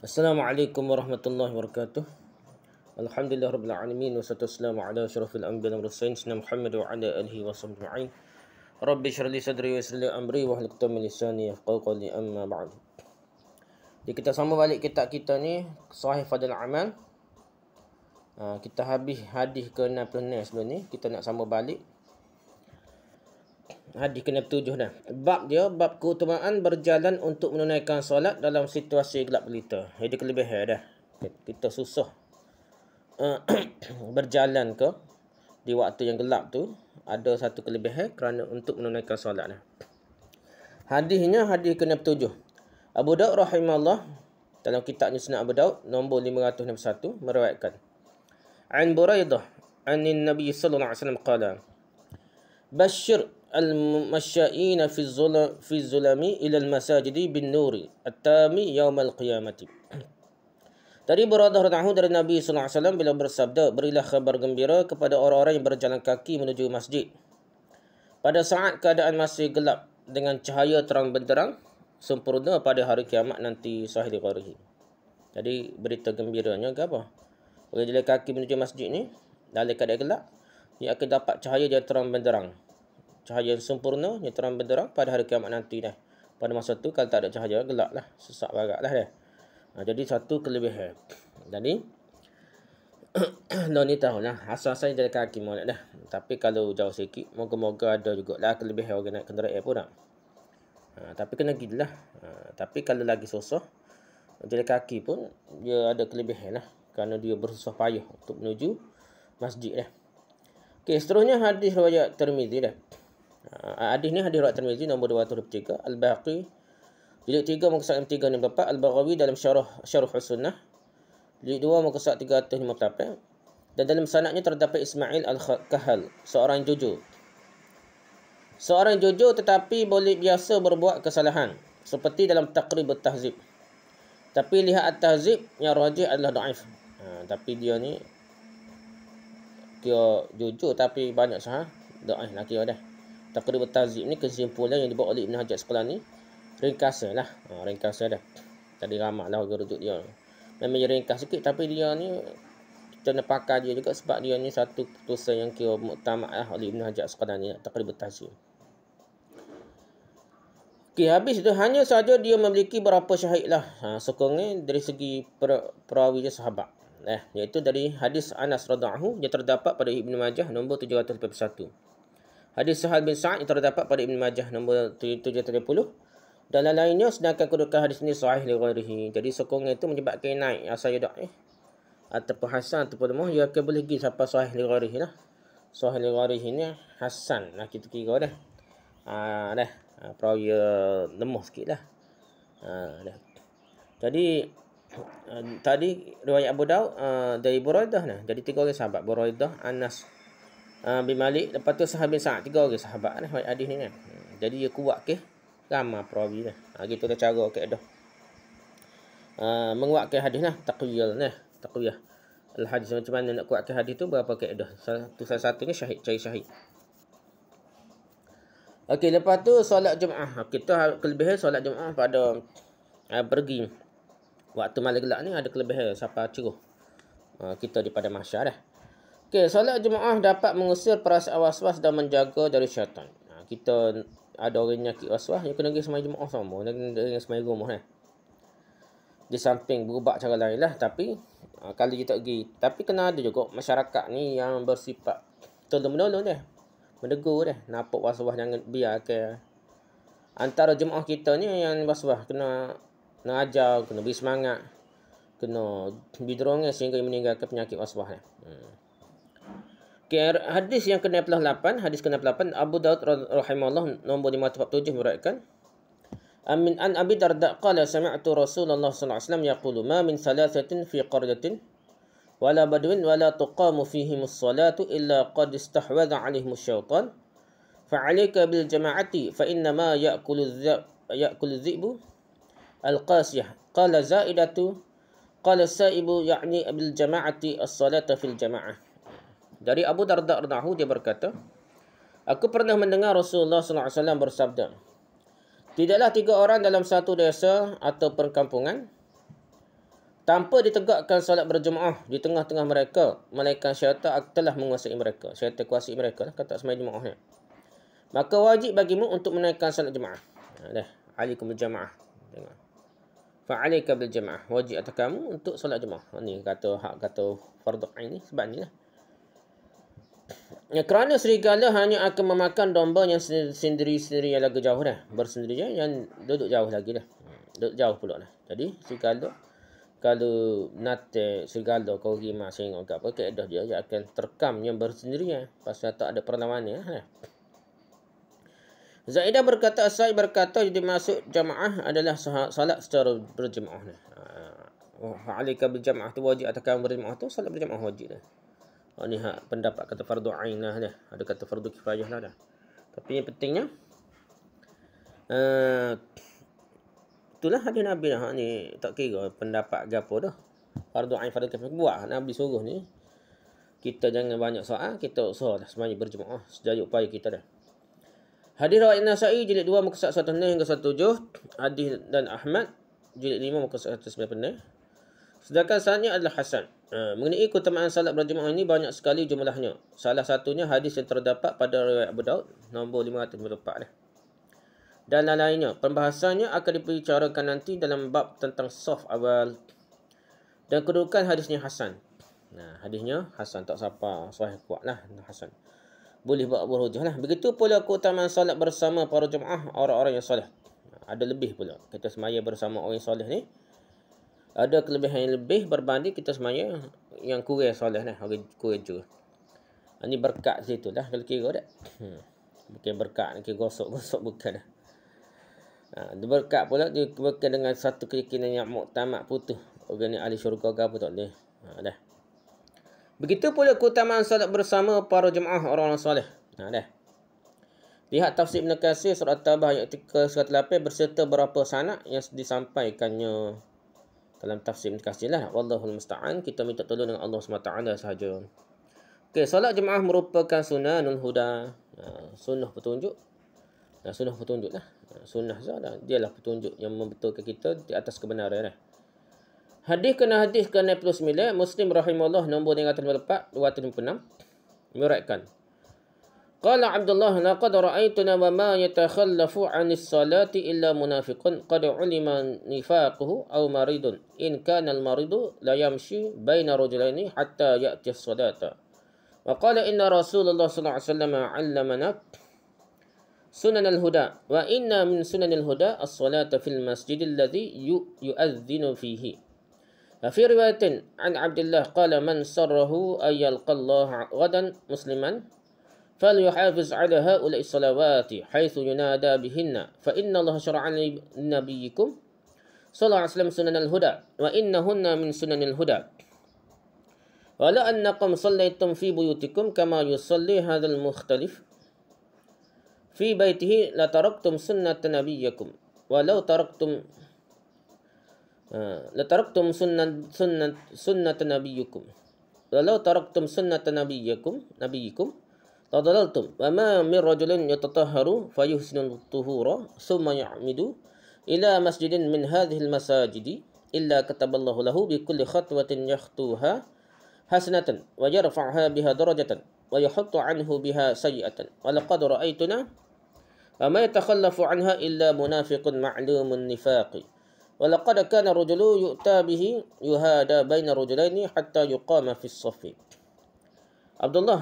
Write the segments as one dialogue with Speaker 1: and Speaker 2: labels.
Speaker 1: Assalamualaikum warahmatullahi wabarakatuh Alhamdulillah Rabbil Alamin Wassalatu wassalamu ala على شرف wa والمرسلين سيدنا Muhammad wa آله وصحبه wa رب Rabbi لي sadri wa لي أمري واحلل عقدة من لساني يفقهوا قولي أما بعد Jadi kita sama balik kitab kita ni Sahih Fadil Amal ha, Kita habis hadis ke 66 sebelum ni Kita nak sama balik hadis ke-7 dah. Bab dia, bab keutamaan berjalan untuk menunaikan solat dalam situasi gelap gelita. Jadi kelebihan dah. Kita susah eh, berjalan ke di waktu yang gelap tu ada satu kelebihan kerana untuk menunaikan solat dah. Hadisnya hadis ke-7. Abu Daud rahimahullah dalam kitabnya Sunan Abu Daud nombor 561 meriwayatkan. An Buraidah an Nabi sallallahu alaihi wasallam qala Bashir al-masyaina fi zulam fi zulami ila al-masajidi bin nuri at-tami yawm al-qiyamati dari Buradah dari Nabi Sallallahu alaihi wasallam bila bersabda, berilah khabar gembira kepada orang-orang yang berjalan kaki menuju masjid. Pada saat keadaan masih gelap dengan cahaya terang benderang, sempurna pada hari kiamat nanti sahih dikharihi. Jadi berita gembiranya ke apa? jalan kaki menuju masjid ni, dalam keadaan gelap, ia akan dapat cahaya yang terang benderang cahaya yang sempurna, yang terang benderang pada hari kiamat nanti dah. Pada masa tu kalau tak ada cahaya gelap lah, sesak barat lah dah. Ha, jadi satu kelebihan. Jadi, noni tahu lah. Asal saya jadi kaki molek dah. Tapi kalau jauh sikit, moga-moga ada juga lah kelebihan orang naik kenderaan pun lah. Ha, tapi kena gila lah. Ha, tapi kalau lagi susah, jadi kaki pun dia ada kelebihan lah. Kerana dia bersusah payah untuk menuju masjid lah. Okey, seterusnya hadis riwayat Tirmizi dah. Ah, hadis ni hadis riwayat Tirmizi nombor 203 Al-Baqi jilid 3 muka surat 364 Al-Baghawi dalam syarah syarah sunnah jilid 2 muka surat 358 dan dalam sanadnya terdapat Ismail Al-Kahal seorang jujur seorang jujur tetapi boleh biasa berbuat kesalahan seperti dalam takrib tahzib tapi lihat at-tahzib yang rajih adalah daif ha, tapi dia ni dia jujur tapi banyak sah doa nak lah kira dah Takdir Tazib ni kesimpulan yang dibawa oleh Ibn Hajar sekolah ni ringkasan lah. Ha, ringkasan dah. Tadi ramak lah orang rujuk dia. Memang dia ringkas sikit tapi dia ni kita nak pakai dia juga sebab dia ni satu putusan yang kira muktamad lah oleh Ibn Hajar sekolah ni. takdir Tazib. Okey, habis itu hanya saja dia memiliki berapa syahid lah ha, sokongnya dari segi per, perawi dia sahabat. Eh, iaitu dari hadis Anas Radha'ahu yang terdapat pada Ibn Majah nombor 781. Hadis Sahal bin Sa'ad yang terdapat pada Ibn Majah nombor 730. Dan lainnya sedangkan kedudukan hadis ini sahih li Jadi sokongan itu menyebabkan naik asal yudak eh. Ataupun Hasan ataupun Muh. Ia ya, akan boleh pergi sampai sahih li lah. Sahih li ghairihi ni Hasan lah kita kira dah. Haa ah, dah. Ha, ah, Peraya lemah sikit lah. Haa ah, dah. Jadi uh, tadi riwayat Abu Daud uh, dari Buraidah lah. Jadi tiga orang sahabat Buraidah, Anas, Ah, bin Malik lepas tu sahabat bin Sa'ad tiga orang sahabat ni lah, hadis ni kan hmm, jadi dia kuat ke ramah perawi lah ha, gitu dah cara ke dah uh, ah, menguatkan hadis lah taqwil lah taqwiyah Al-Hadis macam mana nak kuatkan hadis tu berapa kaedah Satu salah ni syahid, cari syahid Okey, lepas tu solat Jumaat. Kita okay, ha- kelebihan solat Jumaat pada uh, pergi waktu malam gelap ni ada kelebihan siapa ceruh. Uh, kita daripada mahsyar dah. Okey, solat jemaah dapat mengusir perasaan waswas dan menjaga dari syaitan. Ha, kita ada orang yang was-was, dia kena pergi semai jemaah sama. Dia kena pergi semai rumah. Eh. Di samping berubah cara lain lah. Tapi, ha, kalau kita pergi. Tapi kena ada juga masyarakat ni yang bersifat tolong-menolong dia. Mendegur dia. Nampak was-was jangan biar ke. Antara jemaah kita ni yang was kena, kena ajar, kena beri semangat. Kena bidrongnya sehingga meninggalkan penyakit was-was. Hmm hadis yang ke-68, hadis ke-68 Abu Daud rahimahullah nombor 547 meriwayatkan Amin an Abi Darda qala sami'tu Rasulullah sallallahu alaihi wasallam yaqulu ma min salasatin fi qaryatin wala badwin wala tuqamu fihim as-salatu illa qad istahwadha alaihim asy-syaitan fa 'alaika bil jama'ati fa inna ma ya'kulu ya'kulu dhi'bu al-qasiyah qala za'idatu qala sa'ibu ya'ni bil jama'ati as-salata fil jama'ah dari Abu Darda Ardahu dia berkata, Aku pernah mendengar Rasulullah SAW bersabda, Tidaklah tiga orang dalam satu desa atau perkampungan, Tanpa ditegakkan solat berjemaah di tengah-tengah mereka, malaikat syaitan telah menguasai mereka. Syaitan kuasai mereka, lah, kata semai jemaahnya. Maka wajib bagimu untuk menaikkan solat jemaah. Alih, ha, alikum berjemaah. Fa'alika berjemaah. Wajib atas kamu untuk solat jemaah. Ini ha, kata hak kata fardu'ain ini sebab ni lah. Ya, kerana serigala hanya akan memakan domba yang sendiri-sendiri yang lagi jauh dah. Bersendirian yang duduk jauh lagi dah. Duduk jauh pulak dah. Jadi serigala kalau nate serigala kau pergi masing ke apa ke dah dia, dia akan terkam yang bersendirian ya. pasal tak ada perlawannya. Ha. Zaidah berkata saya berkata jadi masuk jamaah adalah salat secara berjemaah. Ha. Wa alika bil tu wajib atau kamu berjemaah tu salat berjemaah wajib. Ha. Oh, ni hak pendapat kata fardu ainah dia. Ada kata fardu kifayah lah dah. Tapi yang pentingnya uh, itulah hadis Nabi lah. ni tak kira pendapat ke apa dah. Fardu ain fardu kifayah buat. Nabi suruh ni kita jangan banyak soal, kita usaha dah sembahnya berjemaah sejaya upaya kita dah. Hadis riwayat Nasa'i jilid 2 muka surat 106 hingga 107, hadis dan Ahmad jilid 5 muka surat 109. Sedangkan sahnya adalah Hasan. Ha, mengenai keutamaan salat berjemaah ini banyak sekali jumlahnya. Salah satunya hadis yang terdapat pada riwayat Abu Daud nombor 554 eh. Dan lain-lainnya. Pembahasannya akan dibicarakan nanti dalam bab tentang soft awal dan kedudukan hadisnya Hasan. Nah, hadisnya Hasan tak siapa. Suhaib kuat lah Hasan. Boleh buat berhujah lah. Begitu pula keutamaan salat bersama para jemaah orang-orang yang soleh. Ada lebih pula. Kita semaya bersama orang soleh ni ada kelebihan yang lebih berbanding kita semuanya yang kurang soleh ni, orang kurang juga. Ah, Ini berkat situ lah kalau kira dah. Hmm. Bukan berkat ni kira gosok-gosok bukan dah. Ha, dia berkat pula dia berkat dengan satu keyakinan yang muktamad putus. Orang ni ahli syurga ke apa tak boleh. Ha, dah. Begitu pula keutamaan solat bersama para jemaah orang-orang soleh. Ha, dah. Lihat tafsir Ibn Kasir surat Tabah ayat 38 berserta berapa sanak yang disampaikannya dalam tafsir Ibn Kasir lah. Wallahul musta'an. Kita minta tolong dengan Allah SWT sahaja. Okey, solat jemaah merupakan sunnah nul huda. Ah, sunnah petunjuk. Ah, sunnah petunjuk lah. Ah, sunnah sah lah. Dia lah petunjuk yang membetulkan kita di atas kebenaran lah. Hadis kena hadis ke-99. Muslim rahimahullah nombor dua 304, 256. Meraikan. قال عبد الله لقد رأيتنا وما يتخلف عن الصلاة إلا منافق قد علم نفاقه أو مريض إن كان المريض لا يمشي بين رجلين حتى يأتي الصلاة وقال إن رسول الله صلى الله عليه وسلم علمنا سنن الهدى وإن من سنن الهدى الصلاة في المسجد الذي يؤذن فيه ففي رواية عن عبد الله قال من سره أن يلقى الله غدا مسلما فليحافظ على هؤلاء الصلوات حيث ينادى بهن فإن الله شرع لنبيكم صلى الله عليه وسلم سنن الهدى وإنهن من سنن الهدى ولا أنكم صليتم في بيوتكم كما يصلي هذا المختلف في بيته لتركتم سنة نبيكم ولو تركتم آه، لتركتم سنة سنة سنة نبيكم ولو تركتم سنة نبيكم نبيكم تضللتم وما من رجل يتطهر فيحسن الطهور ثم يعمد إلى مسجد من هذه المساجد إلا كتب الله له بكل خطوة يخطوها حسنة ويرفعها بها درجة ويحط عنه بها سيئة ولقد رأيتنا وما يتخلف عنها إلا منافق معلوم النفاق ولقد كان الرجل يؤتى به يهادى بين رجلين حتى يقام في الصف عبد الله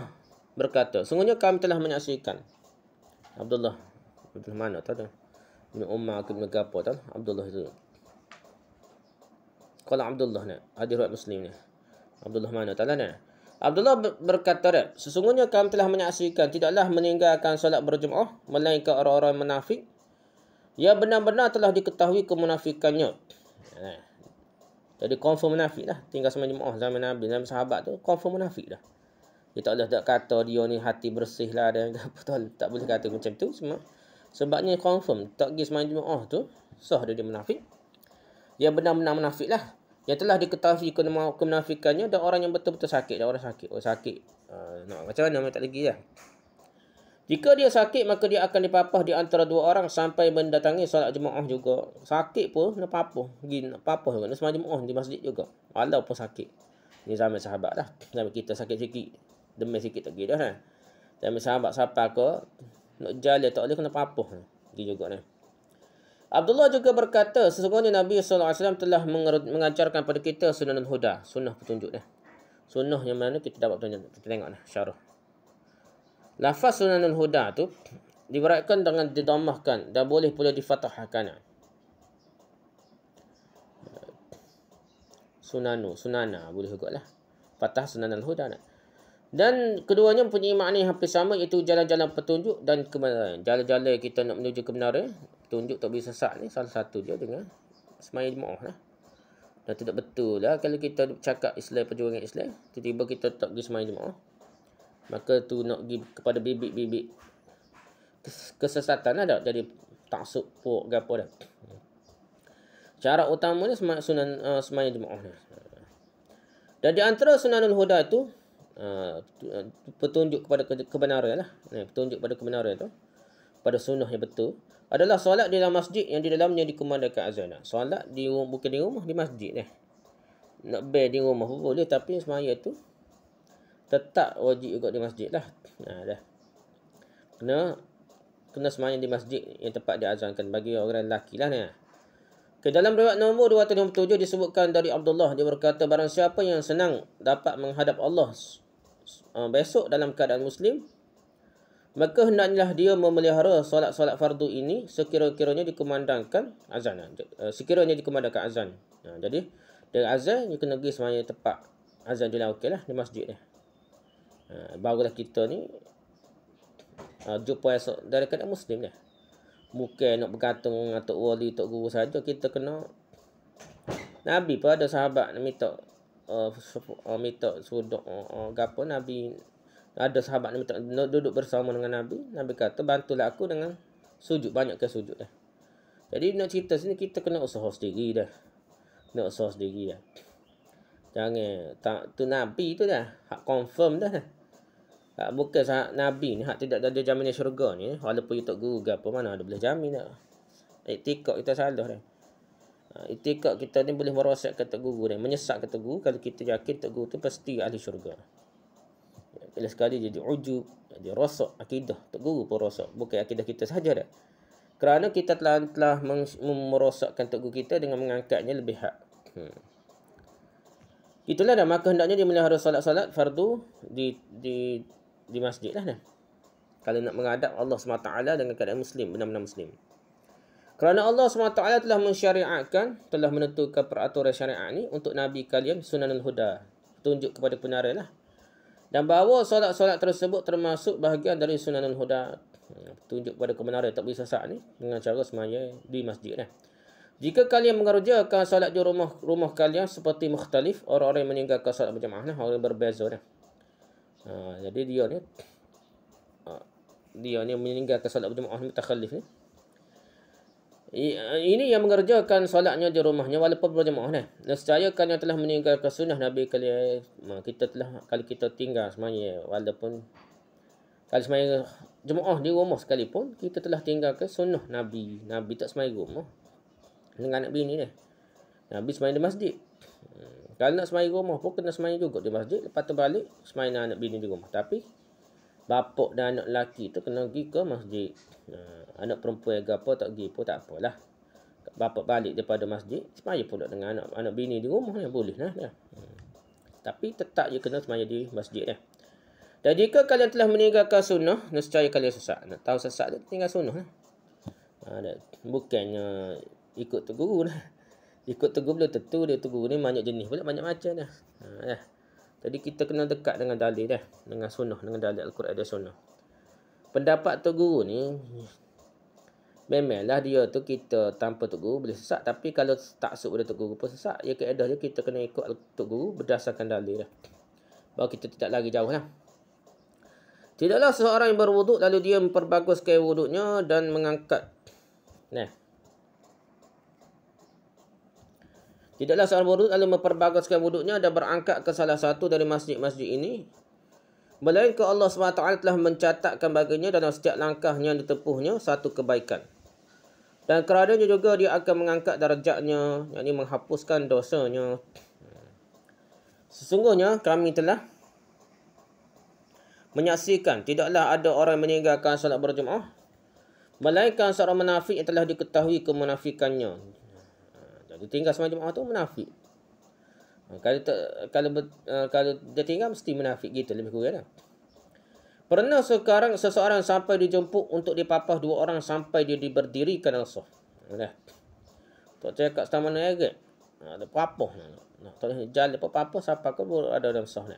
Speaker 1: berkata, sungguhnya kami telah menyaksikan Abdullah Abdullah mana tak tahu. Ibn Umar ke Ibn tahu. Abdullah itu. Kala Abdullah ni, hadis riwayat Muslim ni. Abdullah mana tak tahu ni. Abdullah berkata, sesungguhnya kami telah menyaksikan tidaklah meninggalkan solat berjemaah melainkan orang-orang munafik Ya benar-benar telah diketahui kemunafikannya. Jadi confirm munafik lah. Tinggal sama jemaah zaman Nabi. Zaman sahabat tu confirm munafik dah. Dia tak boleh tak kata dia ni hati bersih lah dan apa tu. Tak boleh kata macam tu semua. Sebabnya confirm tak pergi semain oh tu. Sah dia, dia menafik. Dia benar-benar menafik lah. Yang telah diketahui kemenafikannya dan orang yang betul-betul sakit. Dan orang sakit. Oh sakit. Uh, ah, no. macam mana tak lagi lah. Jika dia sakit maka dia akan dipapah di antara dua orang sampai mendatangi solat jemaah juga. Sakit pun nak papah. Pergi nak papah juga. Nak semain jemaah di masjid juga. Walaupun sakit. Ini zaman sahabat lah. Zaman kita sakit sikit demi sikit tak gila kan. Tapi sahabat siapa ke nak jalan tak boleh kena papuh ni juga ni. Abdullah juga berkata sesungguhnya Nabi sallallahu alaihi wasallam telah mengajarkan pada kita sunanul huda, sunnah petunjuk ni. Sunnah yang mana kita dapat petunjuk. Kita tengoklah ni syarah. Lafaz sunanul huda tu diberatkan dengan didamahkan dan boleh pula difatahkan. Sunanu, sunana boleh juga lah. Fatah sunanul huda nak. Dan keduanya mempunyai makna yang hampir sama iaitu jalan-jalan petunjuk dan kebenaran. Jalan-jalan kita nak menuju kebenaran, petunjuk tak boleh sesat ni salah satu je dengan semai jemaah lah. Dan tidak betul lah kalau kita cakap Islam perjuangan Islam, tiba-tiba kita tak pergi semai jemaah. Maka tu nak pergi kepada bibit-bibit kesesatan lah tak? Jadi taksub puak ke apa dah. Cara utamanya semai sunan, uh, eh, semaya jemaah ni. Dan di antara sunanul huda itu uh, petunjuk kepada kebenaran lah. Eh, petunjuk kepada kebenaran tu. Pada sunnah yang betul. Adalah solat di dalam masjid yang di dalamnya dikemandakan azan. Solat di, bukan di rumah, di masjid lah. Eh. Nak bear di rumah boleh. Tapi semuanya tu tetap wajib juga di masjid lah. Nah, dah. Kena kena semayang di masjid yang tempat dia azankan bagi orang lelaki lah ni. Okay, dalam riwayat nombor 257 disebutkan dari Abdullah dia berkata barang siapa yang senang dapat menghadap Allah uh, besok dalam keadaan muslim maka hendaklah dia memelihara solat-solat fardu ini sekiranya kiranya dikumandangkan azan uh, sekiranya dikumandangkan azan uh, jadi dengan azan dia kena pergi semanya tepat azan dia lah okay lah di masjid dia uh, barulah kita ni uh, jumpa esok dari keadaan muslim dia Bukan nak bergantung dengan Tok Wali, Tok Guru saja. Kita kena Nabi pun ada sahabat nak minta Uh, uh, minta suruh doa uh, gapo nabi ada sahabat ni duduk bersama dengan nabi nabi kata bantulah aku dengan sujud banyak ke sujud dah jadi nak cerita sini kita kena usaha sendiri dah kena usaha sendiri dah jangan tak tu nabi tu dah hak confirm dah tak bukan sahabat nabi ni hak tidak ada jaminan syurga ni walaupun you tok guru gapo mana ada boleh jamin dah Etikot kita salah dah. Ah, Itikad kita ni boleh merosak tok guru ni menyesak kata guru Kalau kita yakin tok guru tu pasti ahli syurga Kali ya, sekali jadi ujub Jadi rosak akidah tok guru pun rosak Bukan akidah kita sahaja dah Kerana kita telah, telah merosakkan tok guru kita Dengan mengangkatnya lebih hak hmm. Itulah dah maka hendaknya dia melihara salat-salat fardu Di di di masjid lah dah kalau nak mengadap Allah SWT dengan keadaan Muslim, benar-benar Muslim. Kerana Allah SWT telah mensyariatkan, telah menentukan peraturan syariat ini untuk Nabi kalian sunanul huda. Tunjuk kepada penaran lah. Dan bahawa solat-solat tersebut termasuk bahagian dari sunanul huda. Tunjuk kepada kebenaran tak boleh sesak ni dengan cara semaya di masjid lah. Jika kalian mengerjakan solat di rumah rumah kalian seperti mukhtalif, orang-orang yang meninggalkan solat berjemaah lah, orang berbeza lah. Ha, jadi dia ni, ha, dia ni meninggalkan salat berjemaah ni, takhalif ni. Eh, ini yang mengerjakan solatnya di rumahnya walaupun berjemaah ni. Dan yang telah meninggalkan sunnah Nabi kali eh, kita telah kali kita tinggal semanya walaupun kalau semanya jemaah di rumah sekalipun kita telah tinggalkan sunnah Nabi. Nabi tak semanya rumah. Dengan anak bini ni. Nabi semanya di masjid. Hmm, kalau nak semanya rumah pun kena semanya juga di masjid. Lepas tu balik semanya anak bini di rumah. Tapi bapak dan anak lelaki tu kena pergi ke masjid. Uh, anak perempuan ke apa tak pergi pun tak apalah. Bapak balik daripada masjid, semaya pula dengan anak anak bini di rumah yang boleh lah. Ya. Tapi tetap je kena semaya di masjid Ya. Dan jika kalian telah meninggalkan sunnah, nescaya kalian sesat. Nak tahu sesat tu tinggal sunnah lah. Ha, bukannya ikut teguru lah. Ikut teguru belum tentu dia teguru ni banyak jenis pula banyak macam lah. Ha, ya. Jadi kita kena dekat dengan dalil dah. Dengan sunnah. Dengan dalil Al-Quran dan sunnah. Pendapat Tok Guru ni. Memanglah dia tu kita tanpa Tok Guru boleh sesak. Tapi kalau tak sebut pada Tok Guru pun sesak. Ya keadaan dia kita kena ikut Tok Guru berdasarkan dalil dah. Bahawa kita tidak lagi jauh lah. Tidaklah seseorang yang berwuduk lalu dia memperbaguskan wuduknya dan mengangkat. Nah. Tidaklah seorang murid lalu memperbagaskan wuduknya dan berangkat ke salah satu dari masjid-masjid ini. Melainkan Allah SWT telah mencatatkan baginya dalam setiap langkahnya yang ditempuhnya satu kebaikan. Dan kerana keradanya juga dia akan mengangkat darjatnya, yakni menghapuskan dosanya. Sesungguhnya kami telah menyaksikan tidaklah ada orang meninggalkan salat berjumaah. Melainkan seorang munafik yang telah diketahui kemunafikannya. Kalau tinggal semalam Jumaat tu munafik. Ha, kalau tak, kalau ber, ha, kalau dia tinggal mesti munafik gitu lebih kurang. Lah. Pernah sekarang seseorang sampai dijemput untuk dipapah dua orang sampai dia diberdirikan Allah. Nah. Tak cakap sama ni eh, agak. Kan? Ha, ada papah. Nah, tak jalan apa papah siapa ke ada dalam sah ni.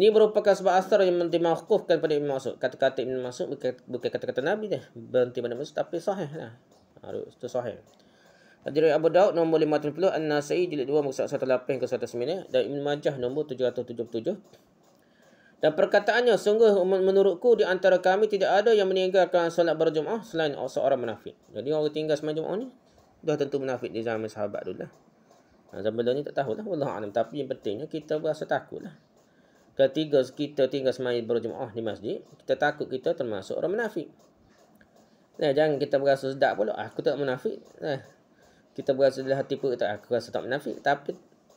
Speaker 1: Ini merupakan sebab asar yang dimakhufkan pada Ibn Mas'ud. Kata-kata Ibn Mas'ud bukan kata-kata Nabi dah. Berhenti pada Mas'ud tapi sahih lah. Ha, itu sahih. Hadirin Abu Daud nombor 530 An-Nasai jilid 2 muka surat 18 ke 19 dan Ibn Majah nombor 777. Dan perkataannya sungguh menurutku di antara kami tidak ada yang meninggalkan solat berjumaah selain seorang munafik. Jadi orang tinggal semalam Jumaah ni dah tentu munafik di zaman sahabat dulu lah. Ha, zaman dulu ni tak tahulah Allah alam tapi yang pentingnya kita berasa takutlah. Ketiga kita tinggal semalam berjumaah di masjid, kita takut kita termasuk orang munafik. Nah, jangan kita berasa sedap pula. Aku tak munafik. Nah, kita berasa dalam hati pun tak aku rasa tak munafik tapi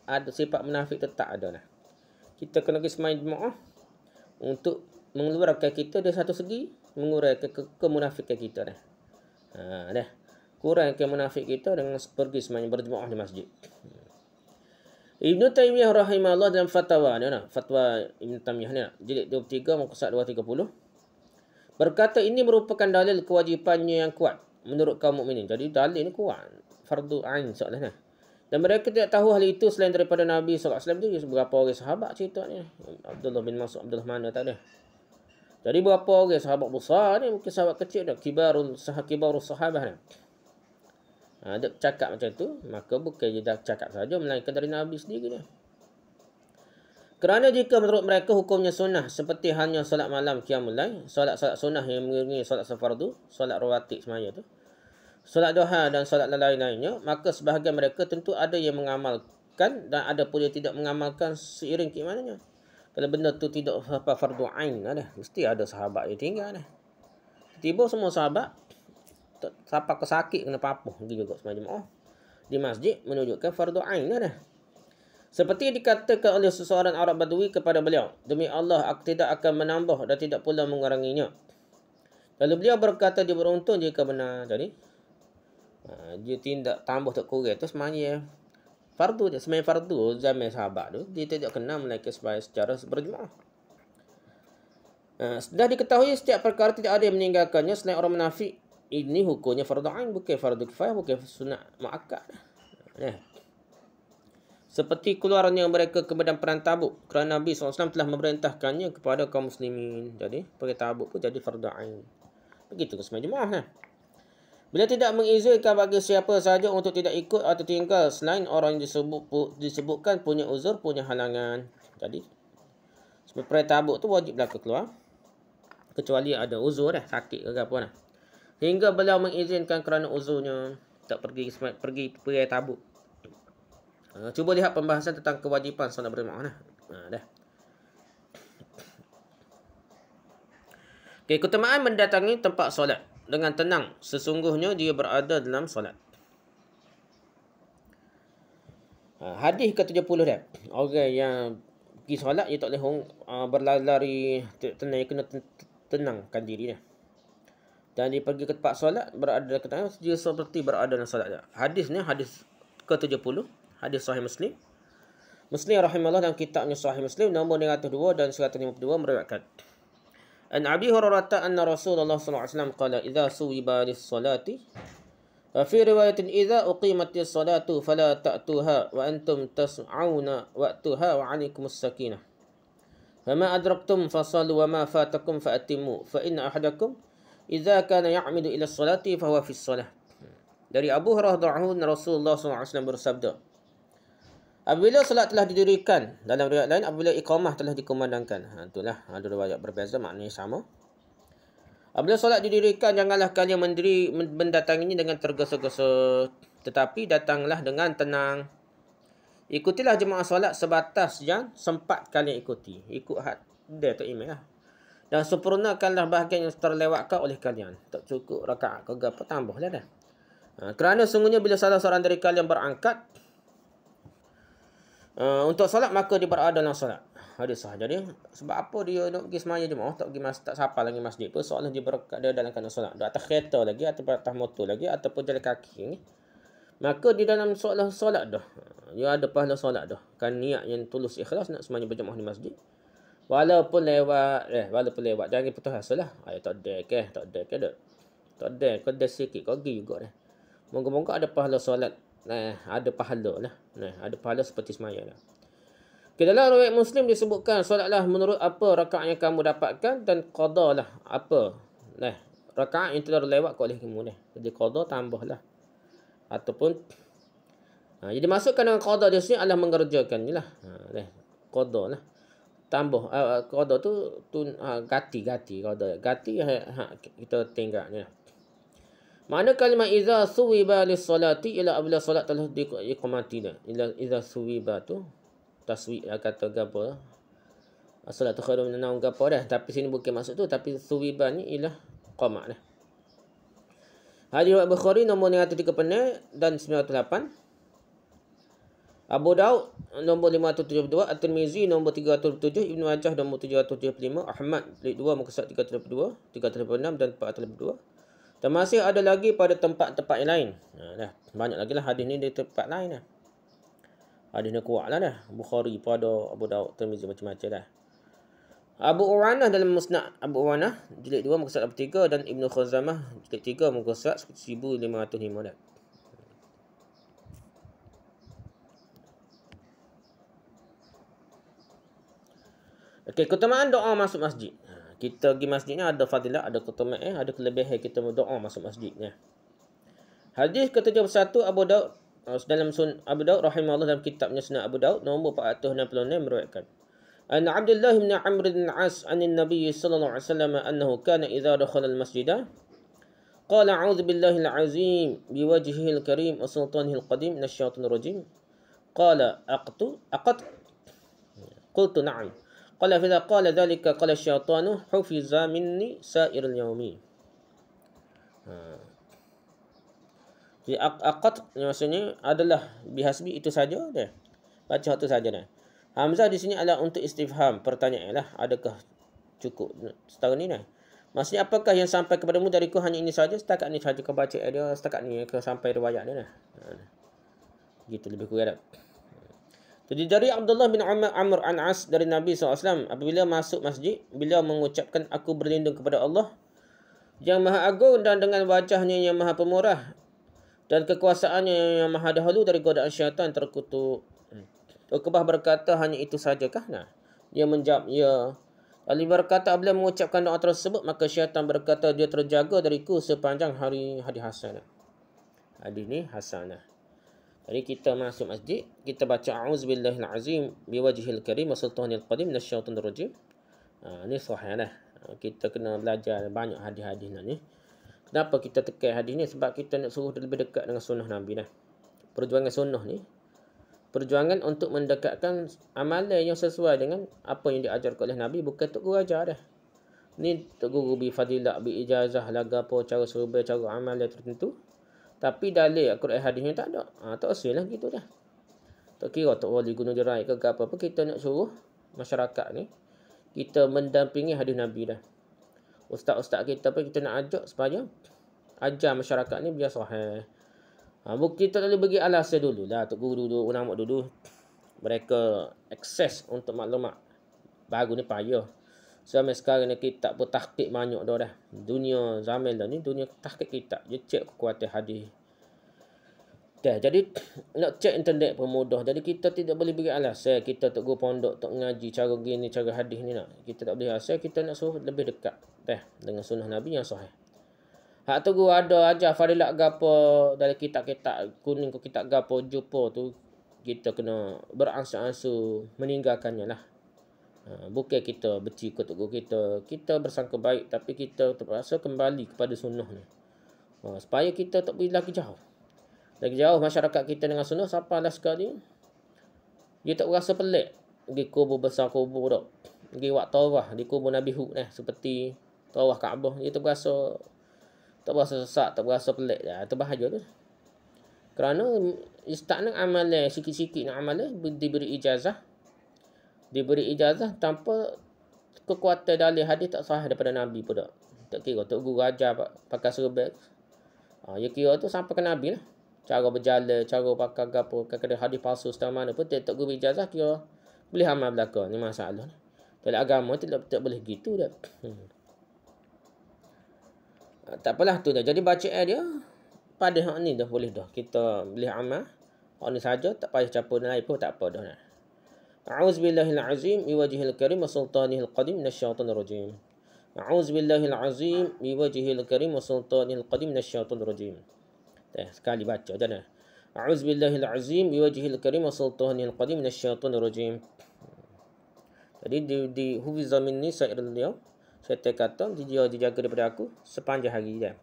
Speaker 1: ada sifat menafik tu tak ada lah. Kita kena pergi semai jemaah ah, untuk mengeluarkan kita dari satu segi menguraikan ke kemunafikan ke kita dah. Ha dah. Kurang ke munafik kita dengan pergi semai berjemaah di masjid. Ibn Taimiyah rahimahullah dalam fatwa ni nah, fatwa Ibn Taimiyah ni nah, jilid 23 muka surat 230 berkata ini merupakan dalil kewajipannya yang kuat menurut kaum mukminin. Jadi dalil ini kuat fardu ain soalannya. Dan mereka tidak tahu hal itu selain daripada Nabi SAW itu beberapa orang sahabat cerita ni. Abdullah bin Mas'ud, Abdullah mana tak ada. Jadi berapa orang sahabat besar ni, mungkin sahabat kecil dah. Kibarun sah kibarun sahabat ni. Ha, dia cakap macam tu, maka bukan dia dah cakap saja melainkan dari Nabi sendiri dia. Kerana jika menurut mereka hukumnya sunnah seperti hanya solat malam qiyamul lain, solat-solat sunnah yang mengiringi solat sefardu, solat rawatib semuanya tu, solat duha dan solat lain-lainnya, maka sebahagian mereka tentu ada yang mengamalkan dan ada pula yang tidak mengamalkan seiring ke Kalau benda tu tidak apa fardu ain ada, lah mesti ada sahabat yang tinggal ada. Tiba semua sahabat siapa ke sakit kena apa gitu juga semalam oh. Di masjid menunjukkan fardu ain ada. Lah Seperti dikatakan oleh seseorang Arab Badui kepada beliau, demi Allah aku tidak akan menambah dan tidak pula menguranginya. Lalu beliau berkata dia beruntung jika benar. Jadi, Ah, dia tindak tambah tak kurang tu semanya fardu je semanya fardu zaman sahabat tu dia tidak kena mereka sebagai secara berjemaah ah, sudah diketahui setiap perkara tidak ada yang meninggalkannya selain orang munafik ini hukumnya fardu ain bukan fardu kifayah bukan sunat muakkad ya. seperti keluarnya mereka ke medan perang tabuk kerana Nabi SAW telah memerintahkannya kepada kaum muslimin jadi pergi tabuk pun jadi fardu ain begitu ke semua jemaah nah. Bila tidak mengizinkan bagi siapa sahaja untuk tidak ikut atau tinggal selain orang yang disebut, disebutkan punya uzur, punya halangan. Jadi, sebab perai tabuk tu wajib berlaku keluar. Kecuali ada uzur dah, eh, sakit ke apa lah. Hingga beliau mengizinkan kerana uzurnya tak pergi pergi perai tabuk. Ha, cuba lihat pembahasan tentang kewajipan solat berjemaah lah. Ha, dah. Okay, keutamaan mendatangi tempat solat dengan tenang sesungguhnya dia berada dalam solat. Ha, hadis ke-70 dia. Orang yang pergi solat dia tak boleh ha, berlari tenang kena tenangkan diri dia. Dan dia pergi ke tempat solat berada dalam ketenangan dia seperti berada dalam solat dia. Hadis ni hadis ke-70, hadis sahih Muslim. Muslim rahimahullah dalam kitabnya sahih Muslim nombor 102 dan 152 meriwayatkan. عن أبي هريرة أن رسول الله صلى الله عليه وسلم قال إذا سوب للصلاة وفي رواية إذا أقيمت الصلاة فلا تأتوها وأنتم تسمعون وأتوها وعليكم السكينة فما أدركتم فصلوا وما فاتكم فأتموا فإن أحدكم إذا كان يعمد إلى الصلاة فهو في الصلاة Dari Abu Hurairah صلى الله Rasulullah SAW bersabda Apabila solat telah didirikan dalam riwayat lain apabila iqamah telah dikumandangkan. Ha itulah ada ha, riwayat berbeza maknanya sama. Apabila solat didirikan janganlah kalian mendiri mendatanginya dengan tergesa-gesa tetapi datanglah dengan tenang. Ikutilah jemaah solat sebatas yang sempat kalian ikuti. Ikut hat dia tu email lah. Dan sempurnakanlah bahagian yang terlewatkan oleh kalian. Tak cukup rakaat ke apa tambahlah dah. Ha, kerana sungguhnya bila salah seorang dari kalian berangkat, Eh, untuk solat maka dia berada dalam solat. Ada sah. Jadi sebab apa dia nak pergi semaya jemaah, oh, tak pergi masjid, tak sapa lagi masjid pun soalnya dia berada dalam keadaan solat. Di atas kereta lagi atau di atas motor lagi ataupun jalan kaki ni. Maka di dalam solat solat dah. Dia ada pahala solat dah. Kan niat yang tulus ikhlas nak semaya berjemaah di masjid. Walaupun lewat eh walaupun lewat jangan putus asa lah. Ayat tak ada ke, eh, tak ada ke eh, dak. Tak ada, kau sikit, kau pergi juga dah. Moga-moga ada pahala solat eh, ada pahala lah. Eh, ada pahala seperti semaya lah. Okay, dalam riwayat Muslim disebutkan solatlah menurut apa rakaat yang kamu dapatkan dan qadalah apa eh, rakaat yang telah lewat oleh kamu ni. Eh. Jadi qada tambahlah. Ataupun ha, jadi masukkan dengan qada di sini adalah mengerjakan jelah. Ha eh, qada lah. Tambah uh, eh, qada tu tu ha, ganti-ganti uh, qada. Ganti ha, ha, kita tinggalnya. Eh. Mana kalimah iza suwiba lis salati ila apabila salat telah diqamati dah. Ila iza suwiba tu taswi eh, kata gapo? Lah. Ah, solat tu khairun minan naum gapo dah. Tapi sini bukan maksud tu tapi suwiba ni ila qamat dah. Hadis Imam Bukhari nombor 136 dan 908. Abu Daud nombor 572, At-Tirmizi nombor 307, Ibnu Majah nombor 775, Ahmad jilid 2 muka surat 332, 336 dan 432. Termasih ada lagi pada tempat-tempat yang lain. Nah, ha, dah. Banyak lagi lah hadis ni di tempat lain lah. Hadis ni kuat lah dah. Bukhari pada Abu Daud, Tirmizi macam-macam lah. Abu Uranah dalam musnah Abu Uranah, jilid 2 muka surat 3 dan Ibn Khuzamah jilid 3 muka surat 1505 dah. Okay, keutamaan doa masuk masjid kita pergi masjidnya ada fadilah, ada kutumat, eh? ada kelebihan kita berdoa masuk masjidnya. Hadis ke-71 Abu Daud eh, dalam sun Abu Daud rahimahullah dalam kitabnya Sunan Abu Daud nombor 466 meriwayatkan. An Abdullah bin Amr bin As an Nabi sallallahu alaihi wasallam annahu kana idza dakhala al-masjid qala a'udzu billahi al-azim bi wajhihi al-karim wa sultanihi al-qadim minasy syaitonir rajim qala aqtu aqat قلت نعم Qala fa qala dhalika qala syaitanu hufiza minni sa'irul yaumi. Ha. Di aqat maksudnya adalah bihasbi itu saja dia. Baca itu saja dia. Hamzah di sini adalah untuk istifham, pertanyaanlah adakah cukup setara ni dah. Maksudnya apakah yang sampai kepada mu dariku hanya ini saja setakat ni saja kau baca dia setakat ni ke sampai riwayat dia dah. Ha. Gitu lebih kurang. Dah. Jadi dari Abdullah bin Umar Amr Anas dari Nabi SAW. Apabila masuk masjid, beliau mengucapkan aku berlindung kepada Allah. Yang Maha Agung dan dengan wajahnya yang Maha Pemurah. Dan kekuasaannya yang Maha Dahulu dari godaan syaitan terkutuk. Tukubah hmm. berkata hanya itu sahajakah? Nah, dia menjawab, ya. Ali berkata, beliau mengucapkan doa tersebut. Maka syaitan berkata, dia terjaga dariku sepanjang hari hadis Hasanah. Hadis ini Hasanah. Jadi kita masuk masjid, kita baca auzubillahil azim biwajhil karim wasultanil qadim nasyaitanir rajim. Ha ni sahihlah. Ha, kita kena belajar banyak hadis-hadis ni. Kenapa kita tekan hadis ni? Sebab kita nak suruh lebih dekat dengan sunnah Nabi lah. Perjuangan sunnah ni. Perjuangan untuk mendekatkan amalan yang sesuai dengan apa yang diajar oleh Nabi. Bukan tu guru ajar dah. Ni tu guru bi fadilak, bi ijazah, lagapa, cara serba, cara amalan tertentu. Tapi dalil Al-Quran hadisnya tak ada. Ha, tak usah lah gitu dah. Tak kira tak boleh guna jerai ke, apa apa kita nak suruh masyarakat ni kita mendampingi hadis Nabi dah. Ustaz-ustaz kita pun kita nak ajak supaya ajar masyarakat ni biar sahih. Ha, ah, bukti tak boleh bagi alasan dulu lah. Tok Guru dulu, ulama dulu. Mereka akses untuk maklumat. Baru ni payah. Zaman sekarang ni kitab pun tahkik banyak dah dah. Dunia zaman dah ni dunia tahkik kitab. Dia cek kekuatan hadis. Okay, jadi nak cek internet pun mudah. Jadi kita tidak boleh beri alasan kita tak guru pondok tak ngaji cara gini cara hadis ni nak. Kita tak boleh alasan kita nak suruh lebih dekat teh dengan sunnah Nabi yang sahih. Hak tu gua ada aja. fadilat gapo dari kita kita kuning ke kita gapo jupo tu kita kena beransur-ansur meninggalkannya lah. Eh, bukan kita beti ketua kita kita bersangka baik tapi kita terpaksa kembali kepada sunnah ni ha, supaya kita tak pergi lagi jauh lagi jauh masyarakat kita dengan sunnah siapa lah sekali dia tak berasa pelik pergi kubur besar kubur dok pergi buat tawah di kubur Nabi Hud ni eh, seperti tawah Kaabah dia tak berasa tak berasa sesak tak berasa pelik ya ha, itu bahaya tu kerana istana nak amalan sikit-sikit nak amalan diberi ijazah diberi ijazah tanpa kekuatan dalil hadis tak sah daripada Nabi pula. Tak kira tok guru ajar pakai serbet. Ha, ah, ya kira tu sampai ke Nabi lah. Cara berjalan, cara pakai gapo, kakak hadis palsu setengah mana pun tak guru ijazah kira boleh amal belaka ni masalah. Dalam agama tak, tak boleh gitu dah. Hmm. Ah, tak apalah tu dah. Jadi baca air dia pada hak ni dah boleh dah. Kita boleh amal. Hak ni saja tak payah capur lain pun tak apa dah. Nah. أعوذ بالله العظيم بوجه الكريم وسلطانه القديم من الشيطان الرجيم أعوذ بالله العظيم بوجه الكريم وسلطانه القديم من الشيطان الرجيم sekali baca dah nah أعوذ بالله العظيم بوجه الكريم وسلطانه القديم من الشيطان الرجيم jadi di, di hufizah min ni saya dia saya kata dia dijaga daripada aku sepanjang hari dia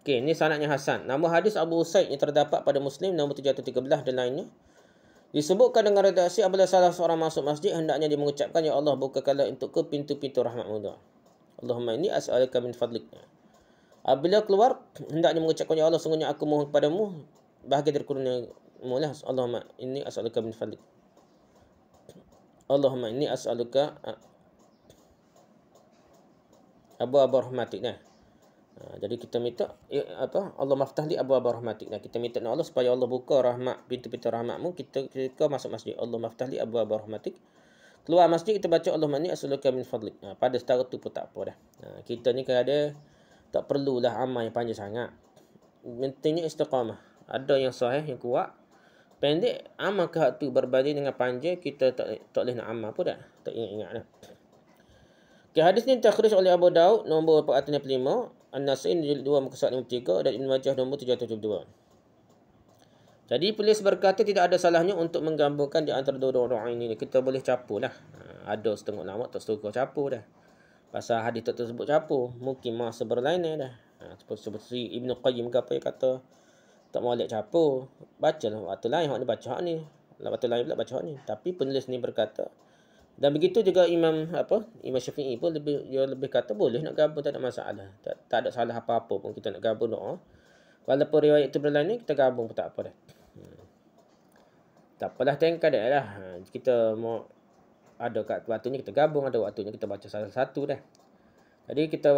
Speaker 1: Okey, ni sanadnya Hasan. Nama hadis Abu Said yang terdapat pada Muslim nombor 713 dan lainnya. Disebutkan dengan redaksi apabila salah seorang masuk masjid hendaknya dia mengucapkan ya Allah bukakanlah untuk ke pintu-pintu rahmat Allah. Allahumma ini as'aluka min fadlik. Apabila keluar hendaknya mengucapkan ya Allah sungguhnya aku mohon kepadamu bahagia dari kurniamu lah Allahumma inni as'aluka min fadlik. Allahumma ini as'aluka ah, Abu Abu Rahmatik. Nah. Ha, jadi kita minta ya, apa Allah maftahli abu abu rahmatik. Nah, kita minta Allah supaya Allah buka rahmat pintu-pintu rahmatmu kita ketika masuk masjid. Allah maftahli abu abu rahmatik. Keluar masjid kita baca Allah mani asaluka min fadlik. Nah, ha, pada setara tu pun tak apa dah. Nah, ha, kita ni kalau ada tak perlulah amal yang panjang sangat. Pentingnya istiqamah. Ada yang sahih yang kuat. Pendek amal ke tu berbanding dengan panjang kita tak tak boleh nak amal pun dah. Tak ingat-ingat dah. Okay, hadis ni takhrij oleh Abu Daud nombor 485. An-Nasain 2 muka surat 53 dan Ibn Majah nombor 772. Jadi penulis berkata tidak ada salahnya untuk menggabungkan di antara dua doa ini. Kita boleh capulah lah. Ha, ada setengah nama tak suka capur dah. Pasal hadis tak tersebut capur. Mungkin masa berlainan dah. Ha, seperti Ibn Qayyim ke apa yang kata. Tak boleh capur. Baca lah waktu lain. Hak ni baca hak ni. Waktu lain pula baca hak ni. Tapi penulis ni Berkata. Dan begitu juga Imam apa Imam Syafi'i pun lebih dia lebih kata boleh nak gabung tak ada masalah. Tak, tak ada salah apa-apa pun kita nak gabung doa. Walaupun riwayat itu berlainan kita gabung pun tak apa dah. Hmm. Tak apalah tengok dia lah. Ha, kita mau ada kat waktunya kita gabung ada waktunya kita baca salah satu dah. Jadi kita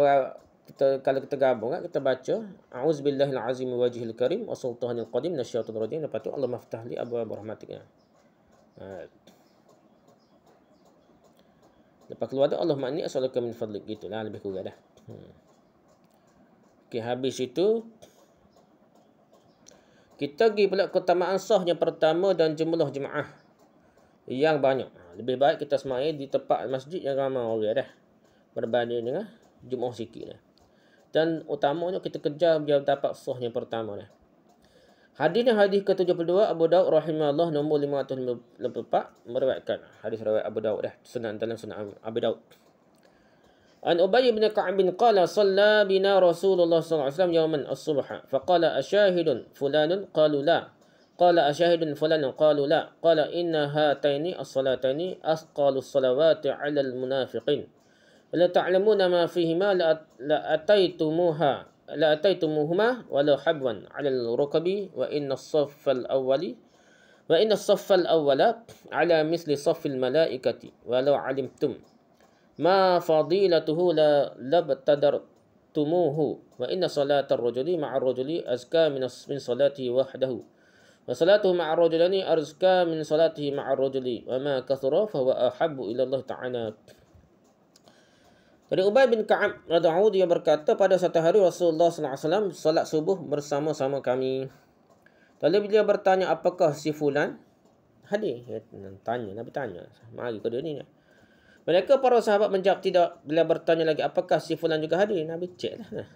Speaker 1: kita kalau kita gabung kan, kita baca auzubillahil azim wajhil karim wa qadim nasyatul rajim lepas tu Allah maftahli abwa rahmatika. Hmm. Lepas keluar tu Allah makni asalaka min fadlik gitulah lebih kurang dah. Hmm. Okey habis itu kita pergi pula keutamaan sah yang pertama dan jumlah jemaah yang banyak. Ha, lebih baik kita semai di tempat masjid yang ramai orang dah. Berbanding dengan jumlah sikit dah. Dan utamanya kita kejar biar dapat sah yang pertama dah. Hadis hadis ke-72 Abu Daud rahimahullah nombor 554 meriwayatkan hadis riwayat Abu Daud dah sunan dalam sunan Abu Daud. An Ubay bin Ka'ab bin qala salla bina Rasulullah sallallahu alaihi wasallam yawman as subh fa qala ashahidun fulanun qalu la qala ashahidun fulanun qalu la qala inna hataini as-salataini asqalu as-salawati 'ala al-munafiqin la ta'lamuna ma fihima la ataitumuha لأتيتموهما ولو حبوا على الركب وإن الصف الأول وإن الصف الأول على مثل صف الملائكة ولو علمتم ما فضيلته لابتدرتموه وإن صلاة الرجل مع الرجل أزكى من من صلاته وحده وصلاته مع الرجلين أزكى من صلاته مع الرجل وما كثر فهو أحب إلى الله تعالى Pada Ubay bin Ka'ab radhiyallahu dia berkata pada satu hari Rasulullah sallallahu alaihi wasallam solat subuh bersama-sama kami. Lalu beliau bertanya apakah si fulan? Hadi, tanya, Nabi tanya. Mari kepada ni. Mereka para sahabat menjawab tidak. Beliau bertanya lagi apakah si fulan juga hadir? Nabi ceklah.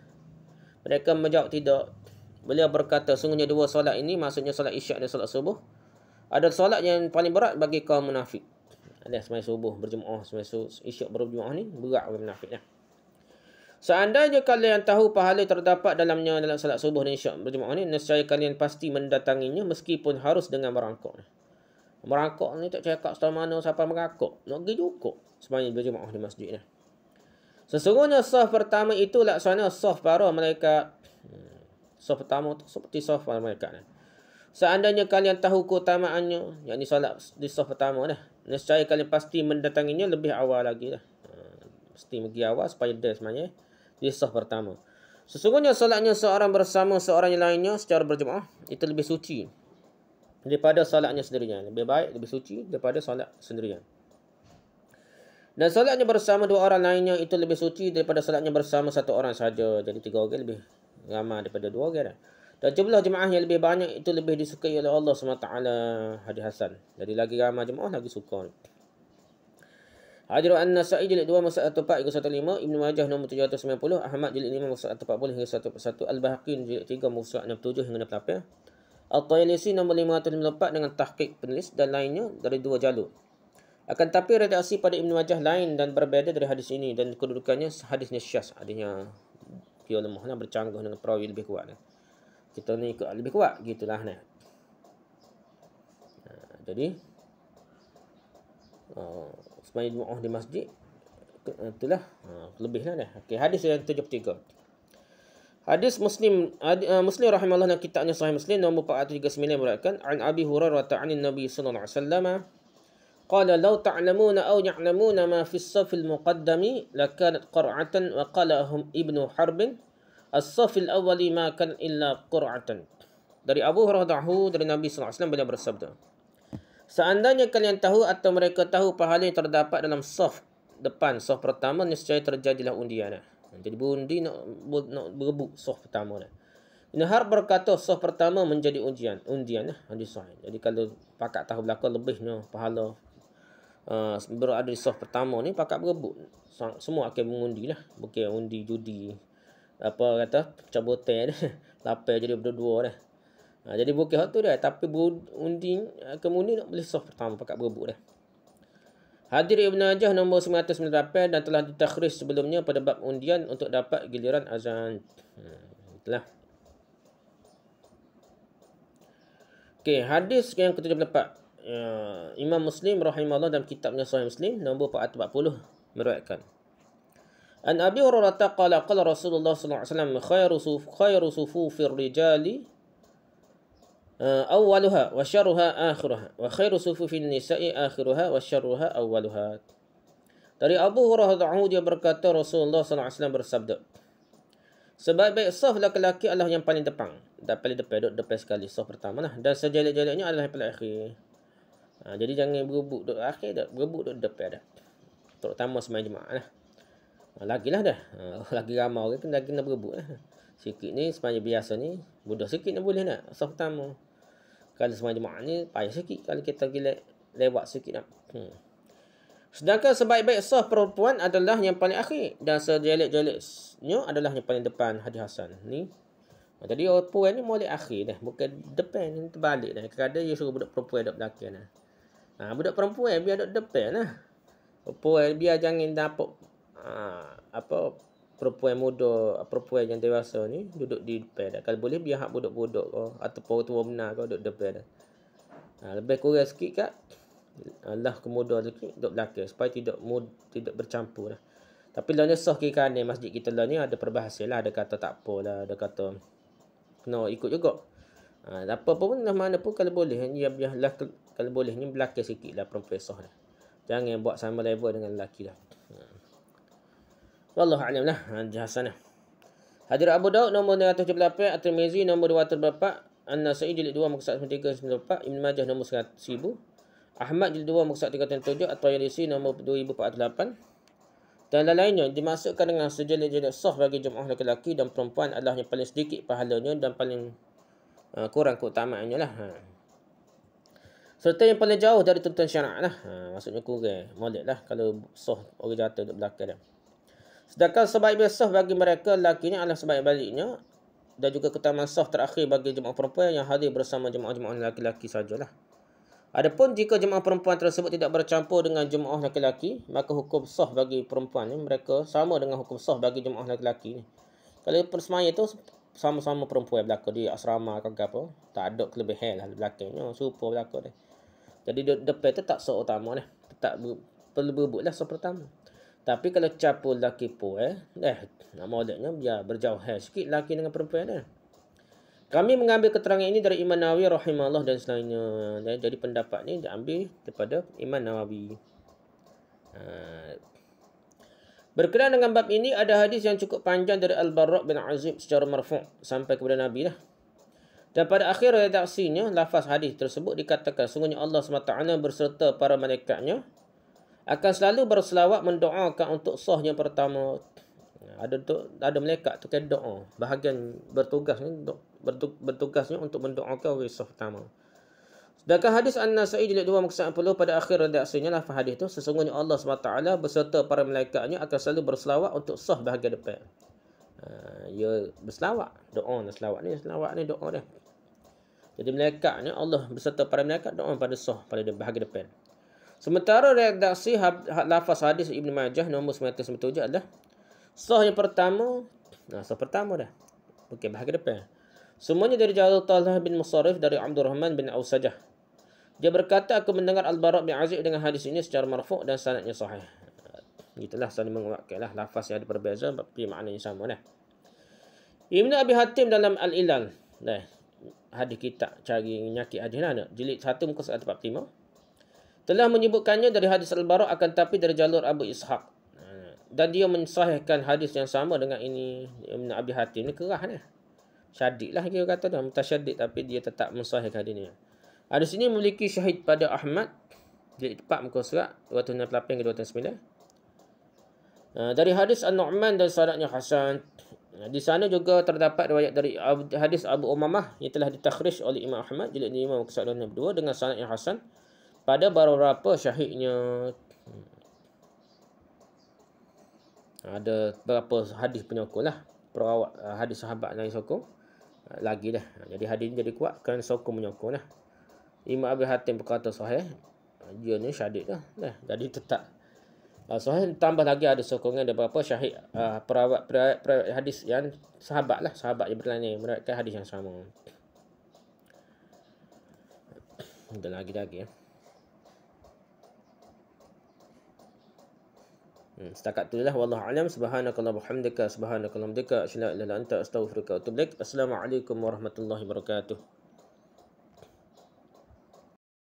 Speaker 1: Mereka menjawab tidak. Beliau berkata sungguhnya dua solat ini maksudnya solat Isyak dan solat Subuh ada solat yang paling berat bagi kaum munafik. Ada semai subuh berjemaah semai isyak berjemaah ni berat orang munafik lah. Seandainya kalian tahu pahala terdapat dalamnya dalam salat subuh dan isyak berjemaah ni nescaya kalian pasti mendatanginya meskipun harus dengan merangkak. Merangkak ni tak cakap setelah mana siapa merangkak. Nak pergi cukup semai berjemaah di masjid lah. Sesungguhnya sah pertama itu laksana sah para mereka. Hmm, sah pertama tu seperti sah para malaikat Seandainya kalian tahu keutamaannya, yakni solat di sah pertama dah. Nescaya kalian pasti mendatanginya lebih awal lagi lah. Mesti ha, pergi awal supaya dia sebenarnya. Dia sah pertama. Sesungguhnya solatnya seorang bersama seorang yang lainnya secara berjemaah. Itu lebih suci. Daripada solatnya sendirinya. Lebih baik, lebih suci daripada solat sendirian. Dan solatnya bersama dua orang lainnya itu lebih suci daripada solatnya bersama satu orang saja. Jadi tiga orang lebih ramah daripada dua orang. Dan jumlah jemaah yang lebih banyak itu lebih disukai oleh Allah SWT. Hadis Hasan. Jadi lagi ramai jemaah lagi suka. Hadir An-Nasa'i jilid 2 masa 104 hingga 105 Ibn Majah nombor 790 Ahmad jilid 5 masa 140 hingga 101 Al-Bahqin jilid 3 masa 67 hingga 68 Al-Tayalisi nombor 554 dengan tahqiq penulis dan lainnya dari dua jalur Akan tapi redaksi pada Ibn Majah lain dan berbeza dari hadis ini Dan kedudukannya hadisnya syas Adanya dia lemah lah bercanggah dengan perawi lebih kuat kita ni ikut lebih kuat gitulah ni. Ha, jadi uh, sembahyang Jumaat di masjid ha, itulah uh, ha, lebihlah ni. Okey hadis yang 73. Hadis Muslim hadis, uh, Muslim rahimahullah dalam kitabnya Sahih Muslim nombor 439 meriwayatkan an Abi Hurairah ta'ani Nabi sallallahu alaihi wasallam قال لو تعلمون أو يعلمون ما في الصف المقدم لكانت قرعة وقالهم ابن حرب As-safil awwali ma kan illa qur'atan. Dari Abu Hurairah dari Nabi sallallahu alaihi wasallam beliau bersabda. Seandainya kalian tahu atau mereka tahu pahala yang terdapat dalam saf depan, saf pertama niscaya terjadilah undian. Jadi bundi nak, nak berebut saf pertama ni. Ini har berkata saf pertama menjadi undian, undian lah. hadis sahih. Jadi kalau pakak tahu belakang lebihnya pahala uh, berada di saf pertama ni pakak berebut semua akan mengundilah, bukan undi judi apa kata cabutan ni lapar jadi berdua-dua dah ha, jadi bukit hot tu dah tapi undi eh, kemuni nak boleh soft pertama pakat berebut dah Hadir Ibn Najah nombor 998 dan telah ditakhris sebelumnya pada bab undian untuk dapat giliran azan. Hmm, itulah. Okay, hadis yang ke-74. Uh, ya, Imam Muslim rahimahullah dalam kitabnya Sahih Muslim nombor 440 meruatkan. An Abi Hurairah taqala qala Rasulullah sallallahu alaihi wasallam khairu suf khairu sufufir rijali uh, awwaluha wa syarruha akhiruha wa khairu sufufin nisa'i akhiruha wa syarruha awwaluha. Dari Abu Hurairah radhiyallahu dia berkata Rasulullah sallallahu alaihi wasallam bersabda Sebaik-baik saf lelaki adalah yang paling depan. Dan paling depan, duduk depan sekali. Saf pertama lah. Dan sejelek-jeleknya adalah yang paling akhir. Ha, jadi jangan berebut duduk akhir, dah berebut duduk depan dah. Terutama semain jemaah lah. Ah, Lagilah dah. Ah, lagi ramai orang kena kena berebut lah. Sikit ni sepanjang biasa ni. Mudah sikit nak boleh nak. Soft pertama. Kalau sepanjang jemaah ni payah sikit. Kalau kita gila lewat sikit nak. Hmm. Sedangkan sebaik-baik sah perempuan adalah yang paling akhir. Dan sejelek-jeleknya adalah yang paling depan. Hadis Hassan. Ni. Ah, jadi orang perempuan ni mulai akhir dah. Bukan depan. Ini terbalik dah. Kadang-kadang dia suruh budak perempuan duduk belakang dah. Ha, budak perempuan biar duduk depan lah. Perempuan biar jangan dapat Ha, apa perempuan muda perempuan yang dewasa ni duduk di depan dah. kalau boleh biar hak budak-budak ke atau pau tua benar ke duduk depan dah. Ha, lebih kurang sikit kat lah kemuda lagi duduk belakang supaya tidak mud, tidak bercampur lah. tapi lawannya sah kira ni masjid kita lah ni ada perbahasan lah ada kata tak apalah ada kata kena ikut juga ha, apa, apa pun mana pun kalau boleh ya, biar lah kalau boleh ni belakang sikit lah perempuan sah lah. jangan buat sama level dengan lelaki lah ha. Wallahu a'lam lah. Ha, Hasanah. Hadir Abu Daud nombor 178, At-Tirmizi nombor 234, An-Nasai jilid 2 muka 193 194, Ibn Majah nombor 1000, Ahmad jilid 2 muka 137, At-Tirmizi nombor 2408. Dan lain-lainnya dimasukkan dengan sejenis-jenis sah bagi jemaah lelaki dan perempuan adalah yang paling sedikit pahalanya dan paling uh, kurang keutamaannya lah. Ha. Serta yang paling jauh dari tuntutan syarak lah. Ha, maksudnya kurang. Molek lah kalau sah orang jatuh duduk belakang dia. Sedangkan sebaik-baik bagi mereka lakinya adalah sebaik baliknya dan juga ketaman sah terakhir bagi jemaah perempuan yang hadir bersama jemaah-jemaah lelaki-lelaki sajalah. Adapun jika jemaah perempuan tersebut tidak bercampur dengan jemaah lelaki-lelaki, maka hukum sah bagi perempuan ni mereka sama dengan hukum sah bagi jemaah lelaki-lelaki Kalau persemaya itu sama-sama perempuan berlaku di asrama ke apa, tak ada kelebihan lah belakangnya, oh, serupa berlaku dia. Jadi depan itu tak sah utama ni. Tak perlu berebutlah sah pertama. Tapi kalau capul lelaki pun eh. Eh, nak maulidnya biar berjauhan sikit lelaki dengan perempuan eh. Kami mengambil keterangan ini dari Imam Nawawi rahimahullah dan selainnya. Jadi pendapat ini diambil daripada Imam Nawawi. Ha. Berkenaan dengan bab ini ada hadis yang cukup panjang dari Al-Barra bin Azib secara marfu' sampai kepada Nabi lah. Dan pada akhir redaksinya, lafaz hadis tersebut dikatakan, Sungguhnya Allah SWT berserta para malaikatnya akan selalu berselawat mendoakan untuk sah yang pertama. Ada untuk, ada malaikat tu kan doa. Bahagian bertugas ni bertugasnya untuk mendoakan orang sah pertama. Sedangkan hadis An-Nasai jilid 2 muka 90 pada akhir redaksinya lah hadis tu sesungguhnya Allah SWT beserta para malaikatnya akan selalu berselawat untuk sah bahagian depan. Ah, ya uh, berselawat. Doa ni selawat ni. Selawat ni doa dia. Jadi malaikat ni Allah beserta para malaikat doa pada sah pada bahagian depan. Sementara redaksi hak haf, lafaz hadis Ibn Majah nombor 197 adalah Sah yang pertama Nah, sah pertama dah Okey, bahagian depan Semuanya dari Jalil Talha bin Musarif dari Abdul Rahman bin Ausajah Dia berkata, aku mendengar Al-Bara' bin Aziz dengan hadis ini secara marfuk dan sanatnya sahih Itulah saya menguatkanlah lafaz yang ada perbezaan tapi maknanya sama lah. Ibn Abi Hatim dalam Al-Ilal. hadis kita cari nyakit hadis lah. Jilid satu muka saat 145 telah menyebutkannya dari hadis Al-Bara akan tapi dari jalur Abu Ishaq. Ha, dan dia mensahihkan hadis yang sama dengan ini Ibn Abi Hatim ni kerah ni. Syadid lah dia kata dah mutasyadid tapi dia tetap mensahihkan hadis ni. Hadis ini memiliki syahid pada Ahmad jilid 4 muka surat 268 ke 289. Uh, ha, dari hadis An-Nu'man dan sanadnya Hasan ha, di sana juga terdapat riwayat dari hadis Abu Umamah yang telah ditakhrij oleh Imam Ahmad jilid 5 muka surat 262 dengan sanad yang Hasan pada beberapa syahidnya hmm. ada beberapa hadis penyokong lah perawat eh, hadis sahabat lain sokong eh, lagi dah jadi hadis jadi kuat kerana sokong menyokong lah Imam Abi Hatim berkata sahih dia ni syahid lah nah, jadi tetap eh, sahih tambah lagi ada sokongan ada beberapa syahid perawat, perawat, perawat hadis yang sahabat lah sahabat yang bertanya meriwayatkan hadis yang sama dan lagi-lagi ya. Eh. Hmm, setakat tu lah wallahu alam subhanakallah bihamdika subhanakallah bihamdika asyhadu an la ilaha illa anta astaghfiruka wa atubu ilaik assalamualaikum warahmatullahi wabarakatuh